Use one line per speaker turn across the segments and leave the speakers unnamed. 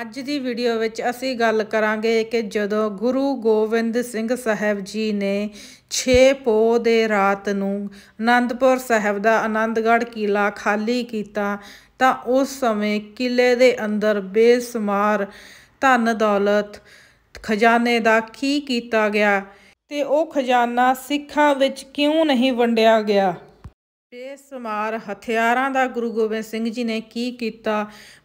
ਅੱਜ ਦੀ ਵੀਡੀਓ ਵਿੱਚ ਅਸੀਂ ਗੱਲ ਕਰਾਂਗੇ ਕਿ ਜਦੋਂ ਗੁਰੂ ਗੋਬਿੰਦ ਸਿੰਘ ਸਾਹਿਬ ਜੀ ਨੇ 6 ਪੋ ਦੇ ਰਾਤ ਨੂੰ ਆਨੰਦਪੁਰ ਸਾਹਿਬ ਦਾ ਆਨੰਦਗੜ੍ਹ ਕਿਲਾ ਖਾਲੀ ਕੀਤਾ ਤਾਂ ਉਸ ਸਮੇਂ ਕਿਲੇ ਦੇ ਅੰਦਰ ਬੇਸਮਾਰ ਧਨ ਦੌਲਤ ਖਜ਼ਾਨੇ ਦਾ ਕੀ ਕੀਤਾ ਗਿਆ ਤੇ ਉਹ ਖਜ਼ਾਨਾ ਸਿੱਖਾਂ ਵਿੱਚ ਕਿਉਂ ਨਹੀਂ ਵੰਡਿਆ ਗਿਆ ਬੇਸਮਾਰ ਹਥਿਆਰਾਂ ਦਾ ਗੁਰੂ ਗੋਬਿੰਦ ਸਿੰਘ ਜੀ ਨੇ ਕੀ ਕੀਤਾ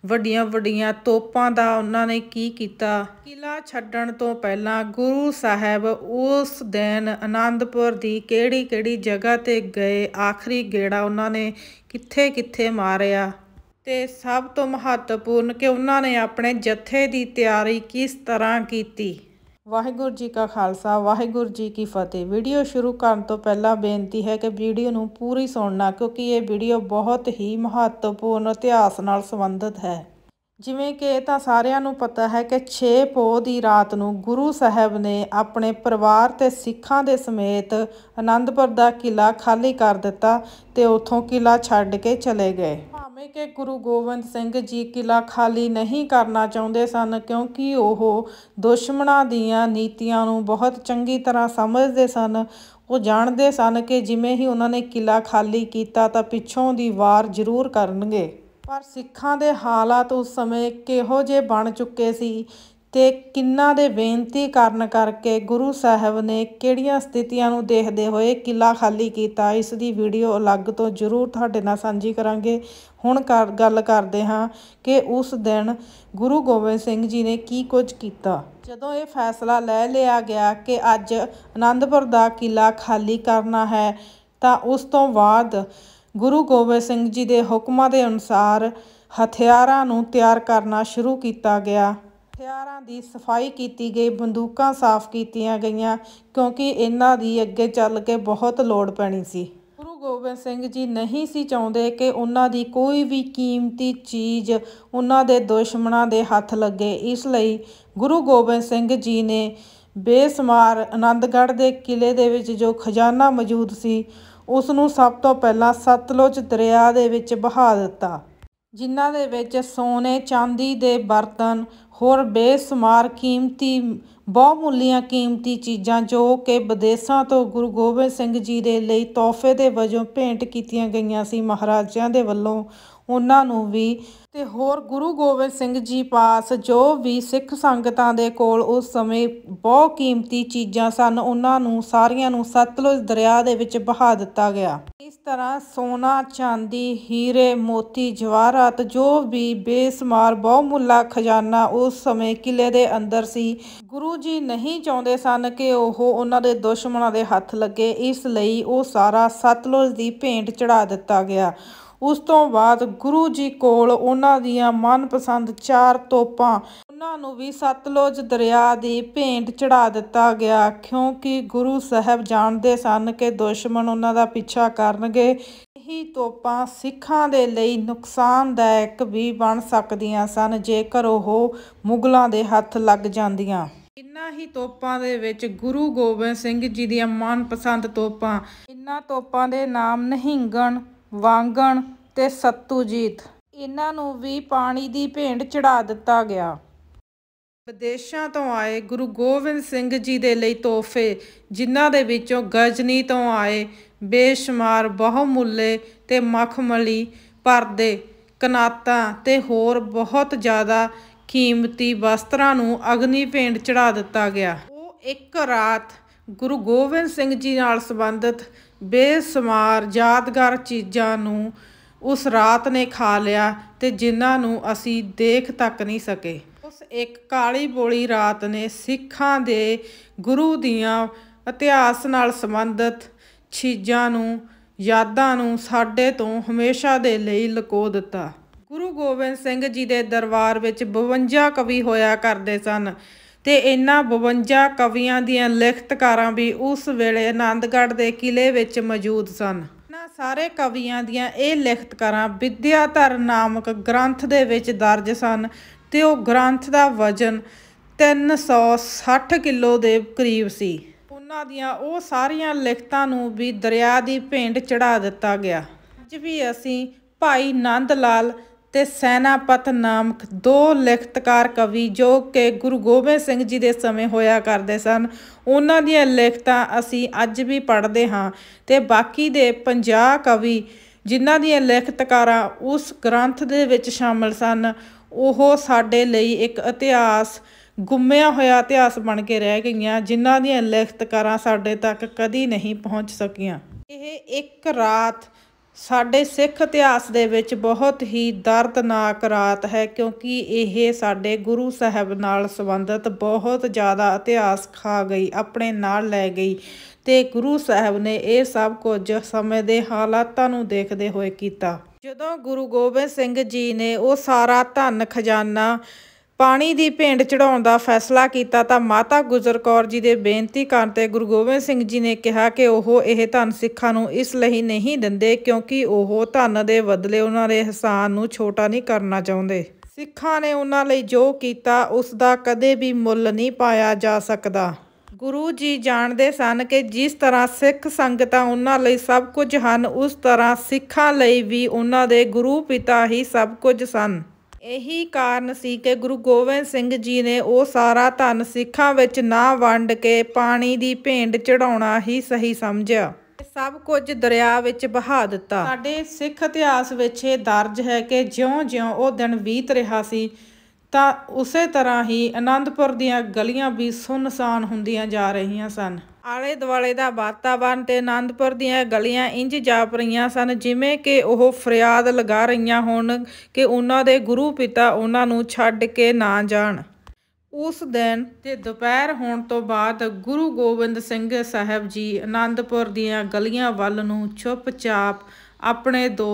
ਵੱਡੀਆਂ ਵੱਡੀਆਂ ਤੋਪਾਂ ਦਾ ਉਹਨਾਂ ਨੇ ਕੀ ਕੀਤਾ ਕਿਲਾ ਛੱਡਣ ਤੋਂ ਪਹਿਲਾਂ ਗੁਰੂ ਸਾਹਿਬ ਉਸ ਦਿਨ ਆਨੰਦਪੁਰ ਦੀ ਕਿਹੜੀ ਕਿਹੜੀ ਜਗ੍ਹਾ ਤੇ ਗਏ ਆਖਰੀ ਗੇੜਾ ਉਹਨਾਂ ਨੇ ਕਿੱਥੇ ਕਿੱਥੇ ਮਾਰਿਆ ਤੇ ਸਭ ਤੋਂ ਮਹੱਤਵਪੂਰਨ ਕਿ ਉਹਨਾਂ ਨੇ ਆਪਣੇ ਜਥੇ ਦੀ ਤਿਆਰੀ ਕਿਸ ਤਰ੍ਹਾਂ ਕੀਤੀ ਵਾਹਿਗੁਰੂ ਜੀ ਕਾ ਖਾਲਸਾ ਵਾਹਿਗੁਰੂ ਜੀ ਕੀ ਫਤਿਹ ਵੀਡੀਓ ਸ਼ੁਰੂ ਕਰਨ ਤੋਂ ਪਹਿਲਾਂ ਬੇਨਤੀ ਹੈ ਕਿ ਵੀਡੀਓ ਨੂੰ ਪੂਰੀ ਸੁਣਨਾ ਕਿਉਂਕਿ ਇਹ ਵੀਡੀਓ ਬਹੁਤ ਹੀ ਮਹੱਤਵਪੂਰਨ ਇਤਿਹਾਸ ਨਾਲ ਸੰਬੰਧਿਤ ਹੈ ਜਿਵੇਂ ਕਿ ਤਾਂ ਸਾਰਿਆਂ ਨੂੰ ਪਤਾ ਹੈ ਕਿ 6 ਪੋ ਦੀ ਰਾਤ ਨੂੰ ਗੁਰੂ ਸਾਹਿਬ ਨੇ ਆਪਣੇ ਪਰਿਵਾਰ ਤੇ ਸਿੱਖਾਂ ਦੇ ਸਮੇਤ ਆਨੰਦਪੁਰ ਦਾ ਕਿਲਾ ਖਾਲੀ ਕਰ ਦਿੱਤਾ ਤੇ ਉਥੋਂ ਕਿਲਾ ਛੱਡ ਕੇ ਚਲੇ ਗਏ ਭਾਵੇਂ ਕਿ ਗੁਰੂ ਗੋਬਿੰਦ ਸਿੰਘ ਜੀ ਕਿਲਾ ਖਾਲੀ ਨਹੀਂ ਕਰਨਾ ਚਾਹੁੰਦੇ ਸਨ ਕਿਉਂਕਿ ਉਹ ਦੁਸ਼ਮਣਾਂ ਦੀਆਂ ਨੀਤੀਆਂ ਨੂੰ ਬਹੁਤ ਚੰਗੀ ਤਰ੍ਹਾਂ ਸਮਝਦੇ ਸਨ ਉਹ ਜਾਣਦੇ ਸਨ ਕਿ ਜਿਵੇਂ ਹੀ ਉਹਨਾਂ ਨੇ ਕਿਲਾ ਖਾਲੀ ਕੀਤਾ ਤਾਂ ਪਿੱਛੋਂ ਦੀ ਵਾਰ ਜ਼ਰੂਰ ਕਰਨਗੇ ਪਰ ਸਿੱਖਾਂ ਦੇ ਹਾਲਾਤ ਉਸ ਸਮੇਂ ਕਿਹੋ ਜੇ ਬਣ ਚੁੱਕੇ ਸੀ ਤੇ ਕਿੰਨਾ ਦੇ ਬੇਨਤੀ ਕਰਨ ਕਰਕੇ ਗੁਰੂ ਸਾਹਿਬ ਨੇ ਕਿਹੜੀਆਂ ਸਥਿਤੀਆਂ ਨੂੰ ਦੇਖਦੇ ਹੋਏ ਕਿਲਾ ਖਾਲੀ ਕੀਤਾ ਇਸ ਦੀ ਵੀਡੀਓ ਅਲੱਗ ਤੋਂ ਜ਼ਰੂਰ ਤੁਹਾਡੇ ਨਾਲ ਸਾਂਝੀ ਕਰਾਂਗੇ ਹੁਣ ਗੱਲ ਕਰਦੇ ਹਾਂ ਕਿ ਉਸ ਦਿਨ ਗੁਰੂ ਗੋਬਿੰਦ ਸਿੰਘ ਜੀ ਨੇ ਕੀ ਕੁਝ ਕੀਤਾ ਜਦੋਂ ਇਹ ਫੈਸਲਾ ਲੈ ਲਿਆ ਗਿਆ ਕਿ ਅੱਜ ਆਨੰਦਪੁਰ ਦਾ ਕਿਲਾ ਖਾਲੀ ਕਰਨਾ ਹੈ ਤਾਂ ਉਸ ਤੋਂ ਬਾਅਦ ਗੁਰੂ ਗੋਬਿੰਦ ਸਿੰਘ ਜੀ ਦੇ ਹੁਕਮਾਂ ਦੇ ਅਨੁਸਾਰ ਹਥਿਆਰਾਂ ਨੂੰ ਤਿਆਰ ਕਰਨਾ ਸ਼ੁਰੂ ਕੀਤਾ ਗਿਆ ਹਥਿਆਰਾਂ ਦੀ ਸਫਾਈ ਕੀਤੀ ਗਈ ਬੰਦੂਕਾਂ ਸਾਫ਼ ਕੀਤੀਆਂ ਗਈਆਂ ਕਿਉਂਕਿ ਇਹਨਾਂ ਦੀ ਅੱਗੇ ਚੱਲ ਕੇ ਬਹੁਤ ਲੋੜ ਪੈਣੀ ਸੀ ਗੁਰੂ ਗੋਬਿੰਦ ਸਿੰਘ ਜੀ ਨਹੀਂ ਸੀ ਚਾਹੁੰਦੇ ਕਿ ਉਹਨਾਂ ਦੀ ਕੋਈ ਵੀ ਕੀਮਤੀ ਚੀਜ਼ ਉਹਨਾਂ ਦੇ ਦੁਸ਼ਮਣਾਂ ਦੇ ਹੱਥ ਲੱਗੇ ਇਸ ਲਈ ਗੁਰੂ ਗੋਬਿੰਦ ਸਿੰਘ ਜੀ ਨੇ ਬੇਸਮਾਰ ਆਨੰਦਗੜ੍ਹ ਦੇ ਕਿਲੇ ਦੇ ਵਿੱਚ ਜੋ ਖਜ਼ਾਨਾ ਮੌਜੂਦ ਸੀ ਉਸ ਨੂੰ ਸਭ ਤੋਂ ਪਹਿਲਾਂ ਸਤਲੁਜ ਦਰਿਆ ਦੇ ਵਿੱਚ ਬਹਾ ਦਿੱਤਾ ਜਿਨ੍ਹਾਂ ਦੇ ਵਿੱਚ ਸੋਨੇ ਚਾਂਦੀ ਦੇ ਬਰਤਨ ਹੋਰ ਬੇਸਮਾਰ ਕੀਮਤੀ ਬਹੁਮੁੱਲੀਆਂ ਕੀਮਤੀ ਚੀਜ਼ਾਂ ਜੋ ਕਿ ਵਿਦੇਸ਼ਾਂ ਤੋਂ ਗੁਰੂ ਗੋਬਿੰਦ ਸਿੰਘ ਜੀ ਦੇ ਲਈ ਤੋਹਫੇ ਦੇ ਵਜੋਂ ਭੇਂਟ ਕੀਤੀਆਂ ਗਈਆਂ ਸੀ ਮਹਾਰਾਜਿਆਂ ਦੇ ਵੱਲੋਂ ਉਹਨਾਂ ਨੂੰ ਵੀ ਤੇ ਹੋਰ ਗੁਰੂ ਗੋਬਿੰਦ ਸਿੰਘ ਜੀ ਪਾਸ ਜੋ ਵੀ ਸਿੱਖ ਸੰਗਤਾਂ ਦੇ ਕੋਲ ਉਸ ਸਮੇਂ ਬਹੁਤ ਕੀਮਤੀ ਚੀਜ਼ਾਂ ਸਨ ਉਹਨਾਂ ਨੂੰ ਸਾਰੀਆਂ ਨੂੰ ਸਤਲੁਜ ਦਰਿਆ ਦੇ ਵਿੱਚ ਬਹਾ ਦਿੱਤਾ ਗਿਆ ਇਸ ਤਰ੍ਹਾਂ ਸੋਨਾ ਚਾਂਦੀ ਹੀਰੇ ਮੋਤੀ ਜਵਾਹਰਾਤ ਜੋ ਵੀ ਬੇਸਮਾਰ ਬਹੁਮੁੱਲਾ ਖਜ਼ਾਨਾ ਉਸ ਸਮੇਂ ਕਿਲੇ ਦੇ ਅੰਦਰ ਸੀ ਗੁਰੂ ਜੀ ਨਹੀਂ ਚਾਹੁੰਦੇ ਸਨ ਕਿ ਉਹ ਉਹਨਾਂ ਦੇ ਦੁਸ਼ਮਣਾਂ ਦੇ ਹੱਥ ਲੱਗੇ ਇਸ ਲਈ ਉਹ ਸਾਰਾ ਸਤਲੁਜ ਦੀ ਭੇਂਟ ਚੜਾ ਦਿੱਤਾ ਗਿਆ ਉਸ ਤੋਂ ਬਾਅਦ ਗੁਰੂ ਜੀ ਕੋਲ ਉਹਨਾਂ ਦੀਆਂ ਮਨਪਸੰਦ ਚਾਰ ਤੋਪਾਂ ਉਹਨਾਂ ਨੂੰ ਵੀ ਸਤਲੁਜ ਦਰਿਆ ਦੀ ਭੇਂਟ ਚੜਾ ਦਿੱਤਾ ਗਿਆ ਕਿਉਂਕਿ ਗੁਰੂ ਸਾਹਿਬ ਜਾਣਦੇ ਸਨ ਕਿ ਦੁਸ਼ਮਣ ਉਹਨਾਂ ਦਾ ਪਿੱਛਾ ਕਰਨਗੇ ਇਹੀ ਤੋਪਾਂ ਸਿੱਖਾਂ ਦੇ ਲਈ ਨੁਕਸਾਨਦਾਇਕ ਵੀ ਬਣ ਸਕਦੀਆਂ ਸਨ ਜੇਕਰ ਉਹ ਮੁਗਲਾਂ ਦੇ ਹੱਥ ਲੱਗ ਜਾਂਦੀਆਂ ਇਨ੍ਹਾਂ ਹੀ ਤੋਪਾਂ ਦੇ ਵਿੱਚ ਗੁਰੂ ਗੋਬਿੰਦ ਸਿੰਘ ਜੀ ਦੀਆਂ ਮਨਪਸੰਦ ਤੋਪਾਂ ਇਨ੍ਹਾਂ ਤੋਪਾਂ ਦੇ ਨਾਮ ਨਹਿੰਗਣ ਵਾਂਗਣ ਤੇ ਸੱਤੂਜੀਤ ਇਹਨਾਂ ਨੂੰ ਵੀ ਪਾਣੀ ਦੀ ਭੇਂਟ ਚੜਾ ਦਿੱਤਾ ਗਿਆ ਵਿਦੇਸ਼ਾਂ ਤੋਂ ਆਏ ਗੁਰੂ ਗੋਬਿੰਦ ਸਿੰਘ ਜੀ ਦੇ ਲਈ ਤੋਹਫੇ ਜਿਨ੍ਹਾਂ ਦੇ ਵਿੱਚੋਂ ਗਜਨੀ ਤੋਂ ਆਏ ਬੇਸ਼ੁਮਾਰ ਬਹੁਮੁੱਲੇ ਤੇ ਮਖਮਲੀ ਪਰਦੇ ਕਨਾਤਾਂ ਤੇ ਹੋਰ ਬਹੁਤ ਜ਼ਿਆਦਾ ਕੀਮਤੀ ਵਸਤਰਾਂ ਨੂੰ ਅਗਨੀ ਭੇਂਟ ਚੜਾ ਦਿੱਤਾ ਗਿਆ ਉਹ ਇੱਕ ਰਾਤ ਗੁਰੂ ਗੋਬਿੰਦ ਸਿੰਘ ਜੀ ਨਾਲ ਸੰਬੰਧਿਤ ਬੇਸਮਾਰ ਯਾਦਗਾਰ ਚੀਜ਼ਾਂ ਨੂੰ ਉਸ ਰਾਤ ਨੇ ਖਾ ਲਿਆ ਤੇ ਜਿਨ੍ਹਾਂ ਨੂੰ ਅਸੀਂ ਦੇਖ ਤੱਕ ਨਹੀਂ ਸਕੇ ਉਸ ਇੱਕ ਕਾਲੀ ਬੋਲੀ ਰਾਤ ਨੇ ਸਿੱਖਾਂ ਦੇ ਗੁਰੂ ਦੀਆਂ ਇਤਿਹਾਸ ਨਾਲ ਸੰਬੰਧਿਤ ਚੀਜ਼ਾਂ ਨੂੰ ਯਾਦਾਂ ਨੂੰ ਸਾਡੇ ਤੋਂ ਹਮੇਸ਼ਾ ਦੇ ਲਈ ਲਕੋ ਦਿੱਤਾ ਗੁਰੂ ਗੋਬਿੰਦ ਸਿੰਘ ਜੀ ਦੇ ਦਰਬਾਰ ਵਿੱਚ 52 ਕਵੀ ਹੋਇਆ ਕਰਦੇ ਸਨ ਤੇ ਇਹਨਾਂ 52 ਕਵੀਆਂ ਦੀਆਂ ਲਿਖਤਕਾਰਾਂ ਵੀ ਉਸ ਵੇਲੇ ਆਨੰਦਗੜ੍ਹ ਦੇ ਕਿਲੇ ਵਿੱਚ ਮੌਜੂਦ ਸਨ ਇਹਨਾਂ ਸਾਰੇ ਕਵੀਆਂ ਦੀਆਂ ਇਹ ਲਿਖਤਕਾਰਾਂ ਵਿਦਿਆਧਰ ਨਾਮਕ ਗ੍ਰੰਥ ਦੇ ਵਿੱਚ ਦਰਜ ਸਨ ਤੇ ਉਹ ਗ੍ਰੰਥ ਦਾ ਵਜ਼ਨ 360 ਕਿਲੋ ਦੇ ਕਰੀਬ ਸੀ ਉਹਨਾਂ ਦੀਆਂ ਉਹ ਸਾਰੀਆਂ ਲਿਖਤਾਂ ਨੂੰ ਵੀ ਦਰਿਆ ਦੀ ਭੇਂਟ ਚੜਾ ਦਿੱਤਾ ਗਿਆ ਅੱਜ ਵੀ ਅਸੀਂ ਭਾਈ ਨੰਦ ਲਾਲ ਤੇ ਸੈਨਾਪਤ ਨਾਮਕ ਦੋ ਲਿਖਤਕਾਰ ਕਵੀ ਜੋ ਕਿ ਗੁਰੂ ਗੋਬਿੰਦ ਸਿੰਘ ਜੀ ਦੇ ਸਮੇਂ ਹੋਇਆ ਕਰਦੇ ਸਨ ਉਹਨਾਂ ਦੀਆਂ ਲਿਖਤਾਂ ਅਸੀਂ ਅੱਜ ਵੀ ਪੜ੍ਹਦੇ ਹਾਂ ਤੇ ਬਾਕੀ ਦੇ 50 ਕਵੀ ਜਿਨ੍ਹਾਂ ਦੀਆਂ ਲਿਖਤਕਾਰਾਂ ਉਸ ਗ੍ਰੰਥ ਦੇ ਵਿੱਚ ਸ਼ਾਮਲ ਸਨ ਉਹ ਸਾਡੇ ਲਈ ਇੱਕ ਇਤਿਹਾਸ ਗੁੰਮਿਆ ਹੋਇਆ ਇਤਿਹਾਸ ਬਣ ਕੇ ਰਹਿ ਗਈਆਂ ਜਿਨ੍ਹਾਂ ਦੀਆਂ ਲਿਖਤਕਾਰਾਂ ਸਾਡੇ ਤੱਕ ਕਦੀ ਨਹੀਂ ਪਹੁੰਚ ਸਕੀਆਂ ਇਹ ਇੱਕ ਰਾਤ ਸਾਡੇ ਸਿੱਖ ਇਤਿਹਾਸ ਦੇ ਵਿੱਚ ਬਹੁਤ ਹੀ ਦਰਦਨਾਕ ਰਾਤ ਹੈ ਕਿਉਂਕਿ ਇਹ ਸਾਡੇ ਗੁਰੂ ਸਾਹਿਬ ਨਾਲ ਸੰਬੰਧਿਤ ਬਹੁਤ ਜ਼ਿਆਦਾ ਇਤਿਹਾਸ ਖਾ ਗਈ ਆਪਣੇ ਨਾਲ ਲੈ ਗਈ ਤੇ ਗੁਰੂ ਸਾਹਿਬ ਨੇ ਇਹ ਸਭ ਕੁਝ ਸਮੇਂ ਦੇ ਹਾਲਾਤਾਂ ਨੂੰ ਦੇਖਦੇ ਹੋਏ ਕੀਤਾ ਜਦੋਂ ਗੁਰੂ ਗੋਬਿੰਦ ਸਿੰਘ ਜੀ ਨੇ ਉਹ ਸਾਰਾ ਧਨ ਖਜ਼ਾਨਾ ਪਾਣੀ ਦੀ ਭੇਂਟ ਚੜਾਉਣ ਦਾ ਫੈਸਲਾ ਕੀਤਾ ਤਾਂ ਮਾਤਾ ਗੁਜਰ ਕੌਰ ਜੀ ਦੇ ਬੇਨਤੀ ਕਰਨ ਤੇ ਗੁਰੂ ਗੋਬਿੰਦ ਸਿੰਘ ਜੀ ਨੇ ਕਿਹਾ ਕਿ ਉਹ ਇਹ ਧਨ ਸਿੱਖਾਂ ਨੂੰ ਇਸ ਲਈ ਨਹੀਂ ਦਿੰਦੇ ਕਿਉਂਕਿ ਉਹ ਧਨ ਦੇ ਬਦਲੇ ਉਹਨਾਂ ਦੇ ਹਸਾਨ ਨੂੰ ਛੋਟਾ ਨਹੀਂ ਕਰਨਾ ਚਾਹੁੰਦੇ ਸਿੱਖਾਂ ਨੇ ਉਹਨਾਂ ਲਈ ਜੋ ਕੀਤਾ ਉਸ ਦਾ ਕਦੇ ਵੀ ਮੁੱਲ ਨਹੀਂ ਪਾਇਆ ਜਾ ਸਕਦਾ ਗੁਰੂ ਜੀ ਜਾਣਦੇ ਸਨ ਕਿ ਜਿਸ ਤਰ੍ਹਾਂ ਸਿੱਖ ਸੰਗਤਾਂ ਉਹਨਾਂ ਲਈ ਸਭ ਕੁਝ ਹਨ ਉਸ ਤਰ੍ਹਾਂ ਸਿੱਖਾਂ ਲਈ ਵੀ ਉਹਨਾਂ ਦੇ ਗੁਰੂ ਪਿਤਾ ਹੀ ਸਭ ਕੁਝ ਸਨ ਇਹੀ ਕਾਰਨ ਸੀ ਕਿ ਗੁਰੂ ਗੋਬਿੰਦ ਸਿੰਘ ਜੀ ਨੇ ਉਹ ਸਾਰਾ ਧਨ ਸਿੱਖਾਂ ਵਿੱਚ ਨਾ ਵੰਡ ਕੇ ਪਾਣੀ ਦੀ ਭੇਂਟ ਚੜਾਉਣਾ ਹੀ ਸਹੀ ਸਮਝਿਆ ਸਭ ਕੁਝ ਦਰਿਆ ਵਿੱਚ ਬਹਾ ਦਿੱਤਾ ਸਾਡੇ ਸਿੱਖ ਇਤਿਹਾਸ ਵਿੱਚ ਇਹ ਦਰਜ ਹੈ ਕਿ ਜਿਉਂ-ਜਿਉਂ ਉਹ ਦਿਨ ਬੀਤ ਰਿਹਾ ਸੀ ਤਾਂ ਉਸੇ ਤਰ੍ਹਾਂ ਹੀ ਆਨੰਦਪੁਰ ਦੀਆਂ ਗਲੀਆਂ ਵੀ ਸੁੰਨਸਾਨ ਹੁੰਦੀਆਂ ਜਾ ਰਹੀਆਂ ਸਨ ਆਲੇ ਦੁਆਲੇ ਦਾ ਵਾਤਾਵਰਣ ਤੇ ਆਨੰਦਪੁਰ ਦੀਆਂ ਗਲੀਆਂ ਇੰਜ ਜਾਪ ਰਹੀਆਂ ਸਨ ਜਿਵੇਂ ਕਿ ਉਹ ਫਰਿਆਦ ਲਗਾ ਰਹੀਆਂ ਹੋਣ ਕਿ ਉਹਨਾਂ ਦੇ ਗੁਰੂ ਪਿਤਾ ਉਹਨਾਂ ਨੂੰ ਛੱਡ ਕੇ ਨਾ ਜਾਣ ਉਸ ਦਿਨ ਤੇ ਦੁਪਹਿਰ ਹੋਣ ਤੋਂ ਬਾਅਦ ਗੁਰੂ ਗੋਬਿੰਦ ਸਿੰਘ ਸਾਹਿਬ ਜੀ ਆਨੰਦਪੁਰ ਦੀਆਂ ਗਲੀਆਂ ਵੱਲ ਨੂੰ ਚੁੱਪਚਾਪ ਆਪਣੇ ਦੋ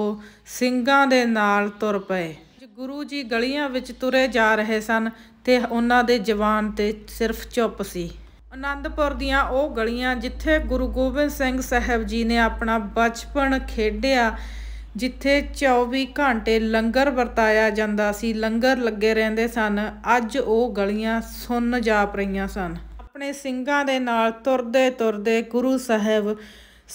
ਸਿੰਘਾਂ ਦੇ ਨਾਲ ਤੁਰ ਪਏ ਗੁਰੂ ਜੀ ਗਲੀਆਂ ਵਿੱਚ ਤੁਰੇ ਜਾ ਰਹੇ ਸਨ ਤੇ ਉਹਨਾਂ ਦੇ ਜਵਾਨ ਤੇ ਸਿਰਫ ਚੁੱਪ ਸੀ ਆਨੰਦਪੁਰ ਦੀਆਂ ਉਹ ਗਲੀਆਂ ਜਿੱਥੇ ਗੁਰੂ ਗੋਬਿੰਦ ਸਿੰਘ ਸਾਹਿਬ ਜੀ ਨੇ ਆਪਣਾ ਬਚਪਨ ਖੇਡਿਆ ਜਿੱਥੇ 24 ਘੰਟੇ ਲੰਗਰ ਵਰਤਾਇਆ ਜਾਂਦਾ ਸੀ ਲੰਗਰ ਲੱਗੇ ਰਹਿੰਦੇ ਸਨ ਅੱਜ ਉਹ ਗਲੀਆਂ ਸੁੰਨ ਜਾਪ ਰਹੀਆਂ ਸਨ ਆਪਣੇ ਸਿੰਘਾਂ ਦੇ ਨਾਲ ਤੁਰਦੇ ਤੁਰਦੇ ਗੁਰੂ ਸਾਹਿਬ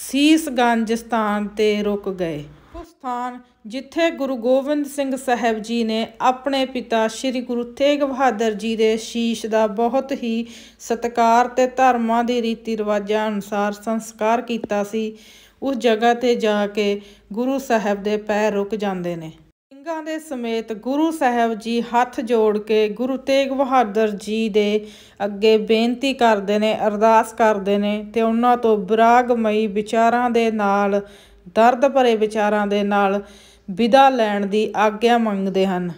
ਸੀਸਗੰਜ ਸਥਾਨ ਤੇ ਰੁਕ ਗਏ ਉਹ ਸਥਾਨ ਜਿੱਥੇ ਗੁਰੂ ਗੋਬਿੰਦ ਸਿੰਘ ਸਾਹਿਬ ਜੀ ਨੇ ਆਪਣੇ ਪਿਤਾ ਸ੍ਰੀ ਗੁਰੂ ਤੇਗ ਬਹਾਦਰ ਜੀ ਦੇ ਸ਼ੀਸ਼ ਦਾ ਬਹੁਤ ਹੀ ਸਤਕਾਰ ਤੇ ਧਰਮਾਂ ਦੇ ਰੀਤੀ ਰਿਵਾਜਾਂ ਅਨੁਸਾਰ ਸੰਸਕਾਰ ਕੀਤਾ ਸੀ ਉਸ ਜਗ੍ਹਾ ਤੇ ਜਾ ਕੇ ਗੁਰੂ ਸਾਹਿਬ ਦੇ ਪੈਰ ਰੁਕ ਜਾਂਦੇ ਨੇ ਸਿੰਘਾਂ ਦੇ ਸਮੇਤ ਗੁਰੂ ਸਾਹਿਬ ਜੀ ਹੱਥ ਜੋੜ ਕੇ ਗੁਰੂ ਤੇਗ ਬਹਾਦਰ ਜੀ ਦੇ ਅੱਗੇ ਬੇਨਤੀ ਕਰਦੇ ਨੇ ਅਰਦਾਸ ਕਰਦੇ ਨੇ ਤੇ ਉਹਨਾਂ ਤੋਂ ਬਰਾਗਮਈ ਵਿਚਾਰਾਂ ਦੇ ਨਾਲ ਦਰਦ ਭਰੇ ਵਿਚਾਰਾਂ ਦੇ ਨਾਲ ਵਿਦਾ ਲੈਣ ਦੀ ਆਗਿਆ ਮੰਗਦੇ ਹਨ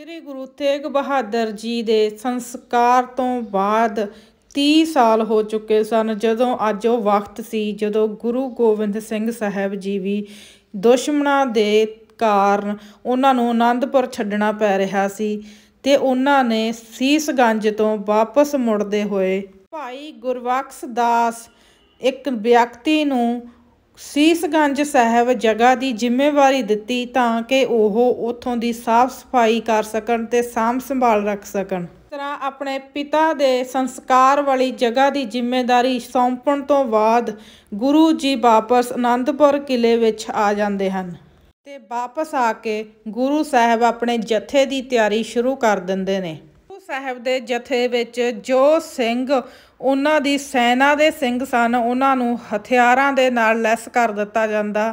ਸ੍ਰੀ ਗੁਰੂ ਤੇਗ ਬਹਾਦਰ ਜੀ ਦੇ ਸੰਸਕਾਰ ਤੋਂ ਬਾਅਦ 30 ਸਾਲ ਹੋ ਚੁੱਕੇ ਸਨ ਜਦੋਂ ਅੱਜ ਉਹ ਵਕਤ ਸੀ ਜਦੋਂ ਗੁਰੂ ਗੋਬਿੰਦ ਸਿੰਘ ਸਾਹਿਬ ਜੀ ਵੀ ਦੁਸ਼ਮਣਾਂ ਦੇ ਕਾਰਨ ਉਹਨਾਂ ਨੂੰ ਆਨੰਦਪੁਰ ਛੱਡਣਾ ਪੈ ਰਿਹਾ ਸੀ ਤੇ ਉਹਨਾਂ ਨੇ ਸੀਸਗੰਜ ਤੋਂ ਵਾਪਸ ਮੁੜਦੇ ਹੋਏ ਭਾਈ ਗੁਰਵਖਸ਼ ਦਾਸ ਇੱਕ ਵਿਅਕਤੀ ਨੂੰ ਸੀਸਗੰਜ ਸਾਹਿਬ ਜਗ੍ਹਾ ਦੀ ਜ਼ਿੰਮੇਵਾਰੀ ਦਿੱਤੀ ਤਾਂ ਕਿ ਉਹ ਉੱਥੋਂ ਦੀ ਸਾਫ਼ ਸਫਾਈ ਕਰ ਸਕਣ ਤੇ ਸਾਂਭ ਸੰਭਾਲ ਰੱਖ ਸਕਣ ਤਰਾ ਆਪਣੇ ਪਿਤਾ ਦੇ ਸੰਸਕਾਰ ਵਾਲੀ ਜਗ੍ਹਾ ਦੀ ਜ਼ਿੰਮੇਵਾਰੀ ਸੌਂਪਣ ਤੋਂ ਬਾਅਦ ਗੁਰੂ ਜੀ ਵਾਪਸ ਆਨੰਦਪੁਰ ਕਿਲੇ ਵਿੱਚ ਆ ਜਾਂਦੇ ਹਨ ਤੇ ਵਾਪਸ ਆ ਕੇ ਗੁਰੂ ਸਾਹਿਬ ਆਪਣੇ ਜਥੇ ਦੀ ਤਿਆਰੀ ਸ਼ੁਰੂ ਕਰ ਦਿੰਦੇ ਨੇ ਗੁਰੂ ਸਾਹਿਬ ਦੇ ਜਥੇ ਵਿੱਚ ਜੋ ਸਿੰਘ ਉਹਨਾਂ ਦੀ ਸੈਨਾ ਦੇ ਸਿੰਘ ਸਨ ਉਹਨਾਂ ਨੂੰ ਹਥਿਆਰਾਂ ਦੇ ਨਾਲ ਲੈਸ ਕਰ ਦਿੱਤਾ ਜਾਂਦਾ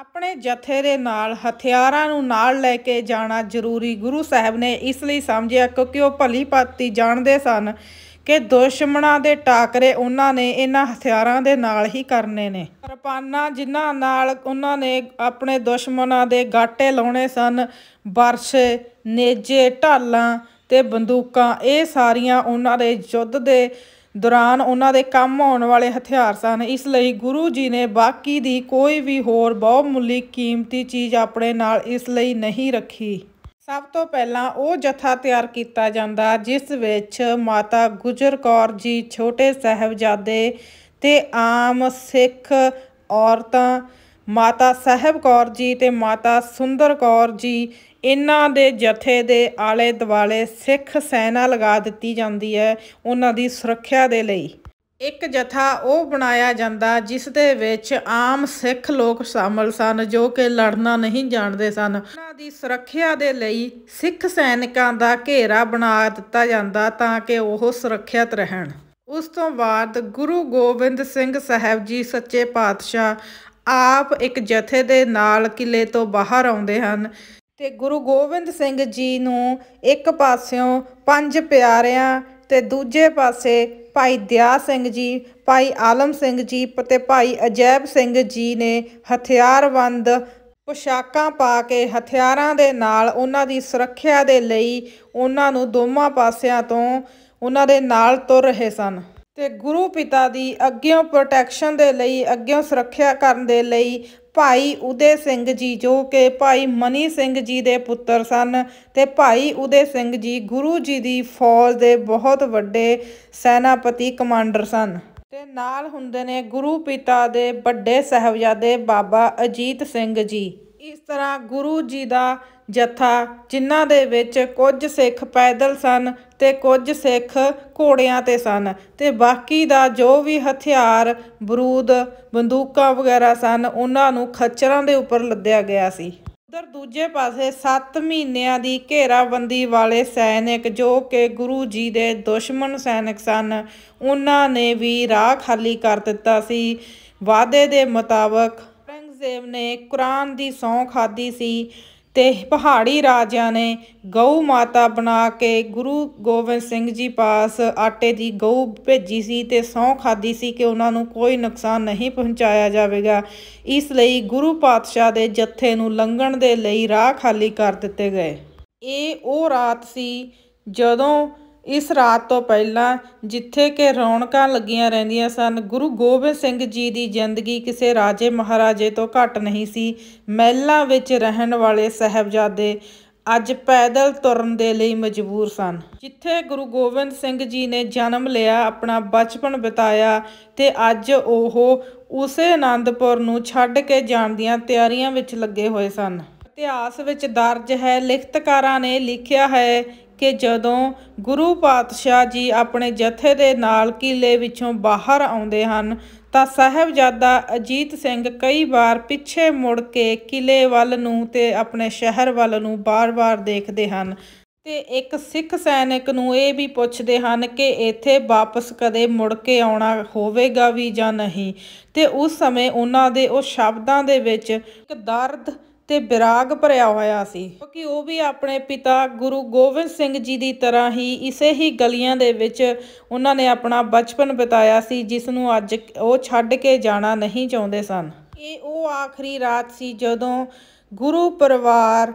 ਆਪਣੇ ਜਥੇ ਦੇ ਨਾਲ ਹਥਿਆਰਾਂ ਨੂੰ ਨਾਲ ਲੈ ਕੇ ਜਾਣਾ ਜ਼ਰੂਰੀ ਗੁਰੂ ਸਾਹਿਬ ਨੇ ਇਸ ਲਈ ਸਮਝਿਆ ਕਿਉਂਕਿ ਉਹ ਭਲੀ ਭਾਤੀ ਜਾਣਦੇ ਸਨ ਕਿ ਦੁਸ਼ਮਣਾਂ ਦੇ ਟਾਕਰੇ ਉਹਨਾਂ ਨੇ ਇਹਨਾਂ ਹਥਿਆਰਾਂ ਦੇ ਨਾਲ ਹੀ ਕਰਨੇ ਨੇ ਕਿਰਪਾਨਾਂ ਜਿਨ੍ਹਾਂ ਨਾਲ ਉਹਨਾਂ ਨੇ ਆਪਣੇ ਦੁਸ਼ਮਣਾਂ ਦੇ ਗਾਟੇ ਲਾਉਣੇ ਸਨ ਬਰਸ਼ੇ ਨੇਜੇ ਢਾਲਾਂ ਤੇ ਬੰਦੂਕਾਂ ਇਹ ਸਾਰੀਆਂ ਉਹਨਾਂ ਦੇ ਯੁੱਧ ਦੇ ਦੌਰਾਨ ਉਹਨਾਂ ਦੇ ਕੰਮ ਆਉਣ ਵਾਲੇ ਹਥਿਆਰ ਸਨ ਇਸ ਲਈ ਗੁਰੂ ਜੀ ਨੇ ਬਾਕੀ ਦੀ ਕੋਈ ਵੀ ਹੋਰ ਬਹੁਮੁੱਲੀ ਕੀਮਤੀ ਚੀਜ਼ ਆਪਣੇ ਨਾਲ ਇਸ ਲਈ ਨਹੀਂ ਰੱਖੀ ਸਭ ਤੋਂ ਪਹਿਲਾਂ ਉਹ ਜਥਾ ਤਿਆਰ ਕੀਤਾ ਜਾਂਦਾ ਜਿਸ ਵਿੱਚ ਮਾਤਾ ਗੁਜਰ ਕੌਰ ਜੀ ਛੋਟੇ ਸਹਿਬਜ਼ਾਦੇ ਤੇ ਆਮ ਸਿੱਖ ਔਰਤਾਂ ਮਾਤਾ ਸਹਿਬ ਕੌਰ ਜੀ ਤੇ ਮਾਤਾ ਸੁੰਦਰ ਕੌਰ ਜੀ ਇਹਨਾਂ ਦੇ ਜਥੇ ਦੇ ਆਲੇ ਦੁਆਲੇ ਸਿੱਖ ਸੈਨਾ ਲਗਾ ਦਿੱਤੀ ਜਾਂਦੀ ਹੈ ਉਹਨਾਂ ਦੀ ਸੁਰੱਖਿਆ ਦੇ ਲਈ ਇੱਕ ਜਥਾ ਉਹ ਬਣਾਇਆ ਜਾਂਦਾ ਜਿਸ ਦੇ ਵਿੱਚ ਆਮ ਸਿੱਖ ਲੋਕ ਸ਼ਾਮਲ ਸਨ ਜੋ ਕਿ ਲੜਨਾ ਨਹੀਂ ਜਾਣਦੇ ਸਨ ਉਹਨਾਂ ਦੀ ਸੁਰੱਖਿਆ ਦੇ ਲਈ ਸਿੱਖ ਸੈਨਿਕਾਂ ਦਾ ਘੇਰਾ ਬਣਾ ਦਿੱਤਾ ਜਾਂਦਾ ਤਾਂ ਕਿ ਉਹ ਸੁਰੱਖਿਅਤ ਰਹਿਣ ਉਸ ਤੋਂ ਬਾਅਦ ਗੁਰੂ ਗੋਬਿੰਦ ਸਿੰਘ ਸਾਹਿਬ ਜੀ ਸੱਚੇ ਪਾਤਸ਼ਾਹ ਆਪ ਇੱਕ ਜਥੇ ਦੇ ਨਾਲ ਕਿਲੇ ਤੋਂ ਬਾਹਰ ਆਉਂਦੇ ਹਨ ਤੇ ਗੁਰੂ ਗੋਬਿੰਦ ਸਿੰਘ ਜੀ ਨੂੰ ਇੱਕ ਪਾਸਿਓਂ ਪੰਜ ਪਿਆਰਿਆਂ ਤੇ ਦੂਜੇ ਪਾਸੇ ਭਾਈ ਦਿਆ ਸਿੰਘ ਜੀ ਭਾਈ ਆਲਮ ਸਿੰਘ ਜੀ ਤੇ ਭਾਈ ਅਜੈਬ ਸਿੰਘ ਜੀ ਨੇ ਹਥਿਆਰਬੰਦ ਪੁਸ਼ਾਕਾਂ ਪਾ ਕੇ ਹਥਿਆਰਾਂ ਦੇ ਨਾਲ ਉਹਨਾਂ ਦੀ ਸੁਰੱਖਿਆ ਦੇ ਲਈ ਉਹਨਾਂ ਨੂੰ ਦੋਵਾਂ ਪਾਸਿਆਂ ਤੋਂ ਉਹਨਾਂ ਦੇ ਨਾਲ ਤੁਰ ਰਹੇ ਸਨ ਤੇ ਗੁਰੂ ਪਿਤਾ ਦੀ ਅੱਗਿਓਂ ਪ੍ਰੋਟੈਕਸ਼ਨ ਦੇ ਲਈ ਅੱਗਿਓਂ ਸੁਰੱਖਿਆ ਕਰਨ ਦੇ ਲਈ ਭਾਈ ਉਦੇ ਸਿੰਘ ਜੀ ਜੋ ਕਿ ਭਾਈ ਮਨੀ ਸਿੰਘ ਜੀ ਦੇ ਪੁੱਤਰ ਸਨ ਤੇ ਭਾਈ ਉਦੇ ਸਿੰਘ ਜੀ ਗੁਰੂ ਜੀ ਦੀ ਫੌਜ ਦੇ ਬਹੁਤ ਵੱਡੇ ਸੈਨਾਪਤੀ ਕਮਾਂਡਰ ਸਨ ਤੇ ਨਾਲ ਹੁੰਦੇ ਨੇ ਗੁਰੂ ਪਿਤਾ ਦੇ ਵੱਡੇ ਸਹਬਜ਼ਾਦੇ ਬਾਬਾ ਅਜੀਤ ਸਿੰਘ ਜੀ ਇਸ ਤਰ੍ਹਾਂ ਗੁਰੂ ਜੀ ਦਾ ਜਥਾ ਜਿਨ੍ਹਾਂ ਦੇ ਵਿੱਚ ਕੁਝ ਸਿੱਖ ਪੈਦਲ ਸਨ ਤੇ ਕੁਝ ਸਿੱਖ ਘੋੜਿਆਂ ਤੇ ਸਨ ਤੇ ਬਾਕੀ ਦਾ ਜੋ ਵੀ ਹਥਿਆਰ ਬਰੂਦ ਬੰਦੂਕਾਂ ਵਗੈਰਾ ਸਨ ਉਹਨਾਂ ਨੂੰ ਖੱਚਰਾਂ ਦੇ ਉੱਪਰ ਲੱਦਿਆ ਗਿਆ ਸੀ ਉਧਰ ਦੂਜੇ ਪਾਸੇ 7 ਮਹੀਨਿਆਂ ਦੀ ਘੇਰਾਬੰਦੀ ਵਾਲੇ ਸੈਨਿਕ ਜੋ ਕਿ ਗੁਰੂ ਜੀ ਦੇ ਦੁਸ਼ਮਣ ਸੈਨਿਕ ਸਨ ਉਹਨਾਂ ਨੇ ਵੀ ਰਾਹ ਖਾਲੀ ਕਰ ਦਿੱਤਾ ਸੀ ਵਾਅਦੇ ਦੇ ਮੁਤਾਬਕ ਔਰੰਗਜ਼ੇਬ ਨੇ ਕੁਰਾਨ ਦੀ ਸੌਂ ਖਾਦੀ ਸੀ ਤੇ ਪਹਾੜੀ ਰਾਜਿਆਂ ਨੇ ਗਊ ਮਾਤਾ ਬਣਾ ਕੇ ਗੁਰੂ ਗੋਬਿੰਦ ਸਿੰਘ ਜੀ ਪਾਸ ਆਟੇ ਦੀ ਗਊ ਭੇਜੀ ਸੀ ਤੇ ਸੌ ਖਾਦੀ ਸੀ ਕਿ ਉਹਨਾਂ ਨੂੰ ਕੋਈ ਨੁਕਸਾਨ ਨਹੀਂ ਪਹੁੰਚਾਇਆ ਜਾਵੇਗਾ ਇਸ ਲਈ ਗੁਰੂ ਪਾਤਸ਼ਾਹ ਦੇ ਜੱਥੇ ਨੂੰ ਲੰਘਣ ਦੇ ਲਈ ਰਾਹ ਖਾਲੀ ਕਰ ਦਿੱਤੇ ਗਏ ਇਹ ਉਹ ਰਾਤ ਸੀ ਜਦੋਂ ਇਸ ਰਾਤ ਤੋਂ ਪਹਿਲਾਂ ਜਿੱਥੇ ਕਿ ਰੌਣਕਾਂ ਲੱਗੀਆਂ ਰਹਿੰਦੀਆਂ ਸਨ ਗੁਰੂ ਗੋਬਿੰਦ ਸਿੰਘ ਜੀ ਦੀ ਜ਼ਿੰਦਗੀ ਕਿਸੇ ਰਾਜੇ ਮਹਾਰਾਜੇ ਤੋਂ ਘੱਟ ਨਹੀਂ ਸੀ ਮਹਿਲਾਂ ਵਿੱਚ ਰਹਿਣ ਵਾਲੇ ਸਹਬਜ਼ਾਦੇ ਅੱਜ ਪੈਦਲ ਤੁਰਨ ਦੇ ਲਈ ਮਜਬੂਰ ਸਨ ਜਿੱਥੇ ਗੁਰੂ ਗੋਬਿੰਦ ਸਿੰਘ ਜੀ ਨੇ ਜਨਮ ਲਿਆ ਆਪਣਾ ਬਚਪਨ ਬਿਤਾਇਆ ਤੇ ਅੱਜ ਉਹ ਉਸੇ ਆਨੰਦਪੁਰ ਨੂੰ ਛੱਡ ਕੇ ਜਾਣ ਦੀਆਂ ਤਿਆਰੀਆਂ ਵਿੱਚ ਲੱਗੇ ਹੋਏ ਸਨ ਇਤਿਹਾਸ ਵਿੱਚ ਦਰਜ ਹੈ ਲਿਖਤਕਾਰਾਂ ਨੇ ਲਿਖਿਆ ਹੈ ਕਿ ਜਦੋਂ ਗੁਰੂ ਪਾਤਸ਼ਾਹ ਜੀ ਆਪਣੇ ਜਥੇ ਦੇ ਨਾਲ ਕਿਲੇ ਵਿੱਚੋਂ ਬਾਹਰ ਆਉਂਦੇ ਹਨ ਤਾਂ ਸਹਿਬਜ਼ਾਦਾ ਅਜੀਤ ਸਿੰਘ ਕਈ ਵਾਰ ਪਿੱਛੇ ਮੁੜ ਕੇ ਕਿਲੇ ਵੱਲ ਨੂੰ ਤੇ ਆਪਣੇ ਸ਼ਹਿਰ ਵੱਲ ਨੂੰ ਬਾਰ-ਬਾਰ ਦੇਖਦੇ ਹਨ ਤੇ ਇੱਕ ਸਿੱਖ ਸੈਨਿਕ ਨੂੰ ਇਹ ਵੀ ਪੁੱਛਦੇ ਹਨ ਕਿ ਇੱਥੇ ਵਾਪਸ ਕਦੇ ਮੁੜ ਕੇ ਆਉਣਾ ਹੋਵੇਗਾ ਵੀ ਜਾਂ ਨਹੀਂ ਤੇ ਉਸ ਸਮੇਂ ਉਹਨਾਂ ਦੇ ਉਹ ਸ਼ਬਦਾਂ ਦੇ ਵਿੱਚ ਇੱਕ ਦਰਦ ਤੇ ਵਿਰਾਗ ਭਰਿਆ ਹੋਇਆ ਸੀ ਕਿਉਂਕਿ ਉਹ ਵੀ ਆਪਣੇ ਪਿਤਾ ਗੁਰੂ ਗੋਬਿੰਦ ਸਿੰਘ ਜੀ ਦੀ ਤਰ੍ਹਾਂ ਹੀ ਇਸੇ ਹੀ ਗਲੀਆਂ ਦੇ ਵਿੱਚ ਉਹਨਾਂ ਨੇ ਆਪਣਾ ਬਚਪਨ ਬਿਤਾਇਆ ਸੀ ਜਿਸ ਨੂੰ ਅੱਜ ਉਹ ਛੱਡ ਕੇ ਜਾਣਾ ਨਹੀਂ ਚਾਹੁੰਦੇ ਸਨ ਇਹ ਉਹ ਆਖਰੀ ਰਾਤ ਸੀ ਜਦੋਂ ਗੁਰੂ ਪਰਿਵਾਰ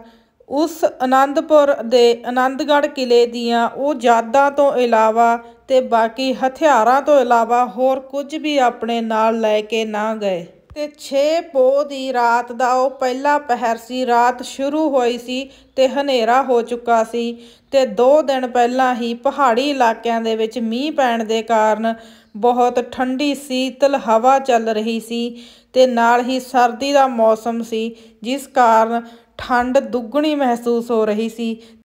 ਉਸ ਆਨੰਦਪੁਰ ਦੇ ਆਨੰਦਗੜ੍ਹ ਕਿਲੇ ਦੀਆਂ ਉਹ ਯਾਦਾਂ ਤੋਂ ਇਲਾਵਾ ਤੇ ਬਾਕੀ ਹਥਿਆਰਾਂ ਤੋਂ ਇਲਾਵਾ ਹੋਰ ਕੁਝ ਵੀ ਆਪਣੇ ਨਾਲ ਲੈ ਕੇ ਨਾ ਗਏ ਤੇ 6 ਪੋ ਦੀ ਰਾਤ ਦਾ ਉਹ ਪਹਿਲਾ ਪਹਿਰ ਸੀ ਰਾਤ ਸ਼ੁਰੂ ਹੋਈ ਸੀ ਤੇ ਹਨੇਰਾ ਹੋ ਚੁੱਕਾ ਸੀ ਤੇ 2 ਦਿਨ ਪਹਿਲਾਂ ਹੀ ਪਹਾੜੀ ਇਲਾਕਿਆਂ ਦੇ ਵਿੱਚ ਮੀਂਹ ਪੈਣ ਦੇ ਕਾਰਨ ਬਹੁਤ ਠੰਡੀ ਸੀਤਲ ਹਵਾ ਚੱਲ ਰਹੀ ਸੀ ਤੇ ਨਾਲ ਹੀ ਸਰਦੀ ਦਾ ਮੌਸਮ ਸੀ ਜਿਸ ਕਾਰਨ ਠੰਡ ਦੁੱਗਣੀ ਮਹਿਸੂਸ ਹੋ ਰਹੀ ਸੀ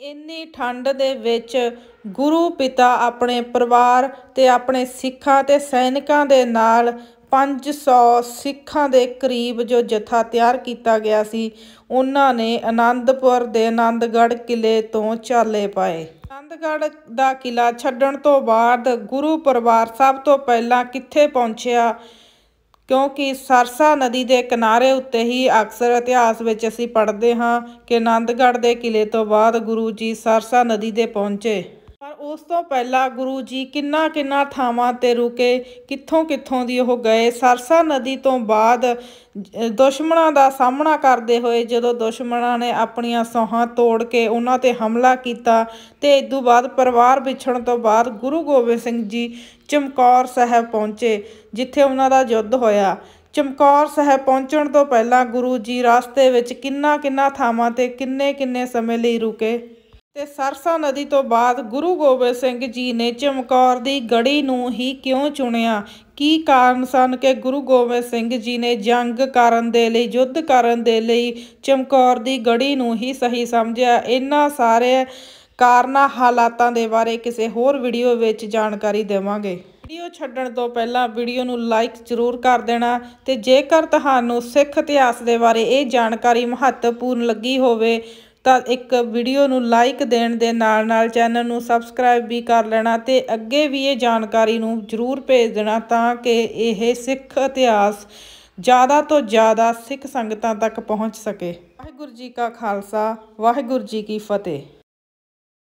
ਇੰਨੀ ਠੰਡ ਦੇ ਵਿੱਚ ਗੁਰੂ ਪਿਤਾ ਆਪਣੇ ਪਰਿਵਾਰ ਤੇ ਆਪਣੇ ਸਿੱਖਾਂ ਤੇ ਸੈਨਿਕਾਂ ਦੇ ਨਾਲ 500 ਸਿੱਖਾਂ ਦੇ ਕਰੀਬ ਜੋ ਜਥਾ ਤਿਆਰ ਕੀਤਾ ਗਿਆ ਸੀ ਉਹਨਾਂ ਨੇ ਆਨੰਦਪੁਰ ਦੇ ਆਨੰਦਗੜ੍ਹ ਕਿਲੇ ਤੋਂ ਚਾਲੇ ਪਾਏ ਆਨੰਦਗੜ੍ਹ ਦਾ ਕਿਲਾ ਛੱਡਣ ਤੋਂ ਬਾਅਦ ਗੁਰੂ ਪਰਿਵਾਰ ਸਭ ਤੋਂ ਪਹਿਲਾਂ ਕਿੱਥੇ ਪਹੁੰਚਿਆ ਕਿਉਂਕਿ ਸਰਸਾ ਨਦੀ ਦੇ ਕਿਨਾਰੇ ਉੱਤੇ ਹੀ ਅਕਸਰ ਇਤਿਹਾਸ ਵਿੱਚ ਅਸੀਂ ਪੜ੍ਹਦੇ ਹਾਂ ਕਿ ਆਨੰਦਗੜ੍ਹ ਦੇ ਕਿਲੇ ਤੋਂ ਬਾਅਦ ਗੁਰੂ ਜੀ ਸਰਸਾ ਨਦੀ ਦੇ ਪਹੁੰਚੇ ਉਸ ਤੋਂ ਪਹਿਲਾਂ ਗੁਰੂ ਜੀ ਕਿੰਨਾ ਕਿੰਨਾ ਥਾਵਾਂ ਤੇ ਰੁਕੇ ਕਿੱਥੋਂ ਕਿੱਥੋਂ ਦੀ ਉਹ ਗਏ ਸਰਸਾ ਨਦੀ ਤੋਂ ਬਾਅਦ ਦੁਸ਼ਮਣਾਂ ਦਾ ਸਾਹਮਣਾ ਕਰਦੇ ਹੋਏ ਜਦੋਂ ਦੁਸ਼ਮਣਾਂ ਨੇ ਆਪਣੀਆਂ ਸੌਹਾਂ ਤੋੜ ਕੇ ਉਹਨਾਂ ਤੇ ਹਮਲਾ ਕੀਤਾ ਤੇ ਇਸ ਤੋਂ ਬਾਅਦ ਪਰਿਵਾਰ ਵਿਛੜਨ ਤੋਂ ਬਾਅਦ ਗੁਰੂ ਗੋਬਿੰਦ ਸਿੰਘ ਜੀ ਚਮਕੌਰ ਸਾਹਿਬ ਪਹੁੰਚੇ ਜਿੱਥੇ ਉਹਨਾਂ ਦਾ ਯੁੱਧ ਹੋਇਆ ਚਮਕੌਰ ਸਾਹਿਬ ਪਹੁੰਚਣ ਤੋਂ ਪਹਿਲਾਂ ਗੁਰੂ ਜੀ ਰਸਤੇ ਵਿੱਚ ਕਿੰਨਾ ਕਿੰਨਾ ਥਾਵਾਂ ਤੇ ਕਿੰਨੇ ਕਿੰਨੇ ਸਮੇਂ ਲਈ ਰੁਕੇ ਤੇ ਸਰਸਾ ਨਦੀ ਤੋਂ ਬਾਅਦ ਗੁਰੂ ਗੋਬਿੰਦ ਸਿੰਘ ਜੀ ਨੇ ਚਮਕੌਰ ਦੀ ਗੜੀ ਨੂੰ ਹੀ ਕਿਉਂ ਚੁਣਿਆ ਕੀ ਕਾਰਨ ਸਨ ਕਿ ਗੁਰੂ ਗੋਬਿੰਦ ਸਿੰਘ ਜੀ ਨੇ ਜੰਗ ਕਰਨ ਦੇ ਲਈ ਯੁੱਧ ਕਰਨ ਦੇ ਲਈ ਚਮਕੌਰ ਦੀ ਗੜੀ ਨੂੰ ਹੀ ਸਹੀ ਸਮਝਿਆ ਇਹਨਾਂ ਸਾਰੇ ਕਾਰਨਾ ਹਾਲਾਤਾਂ ਦੇ ਬਾਰੇ ਕਿਸੇ ਹੋਰ ਵੀਡੀਓ ਵਿੱਚ ਜਾਣਕਾਰੀ ਦੇਵਾਂਗੇ ਵੀਡੀਓ ਛੱਡਣ ਤੋਂ ਪਹਿਲਾਂ ਵੀਡੀਓ ਨੂੰ ਲਾਈਕ ਜ਼ਰੂਰ ਕਰ ਦੇਣਾ ਤੇ ਜੇਕਰ ਤੁਹਾਨੂੰ ਸਿੱਖ ਇਤਿਹਾਸ ਦੇ ਬਾਰੇ ਇਹ ਜਾਣਕਾਰੀ ਮਹੱਤਵਪੂਰਨ ਲੱਗੀ ਹੋਵੇ ਤਾਂ ਇੱਕ ਵੀਡੀਓ ਨੂੰ ਲਾਈਕ ਦੇਣ ਦੇ ਨਾਲ ਨਾਲ ਚੈਨਲ ਨੂੰ ਸਬਸਕ੍ਰਾਈਬ ਵੀ ਕਰ ਲੈਣਾ ਤੇ ਅੱਗੇ ਵੀ ਇਹ ਜਾਣਕਾਰੀ ਨੂੰ ਜ਼ਰੂਰ ਭੇਜ ਦੇਣਾ ਤਾਂ ਕਿ ਇਹ ਸਿੱਖ ਇਤਿਹਾਸ ਜ਼ਿਆਦਾ ਤੋਂ ਜ਼ਿਆਦਾ ਸਿੱਖ ਸੰਗਤਾਂ ਤੱਕ ਪਹੁੰਚ ਸਕੇ ਵਾਹਿਗੁਰੂ ਜੀ ਕਾ ਖਾਲਸਾ ਵਾਹਿਗੁਰੂ ਜੀ ਕੀ ਫਤਿਹ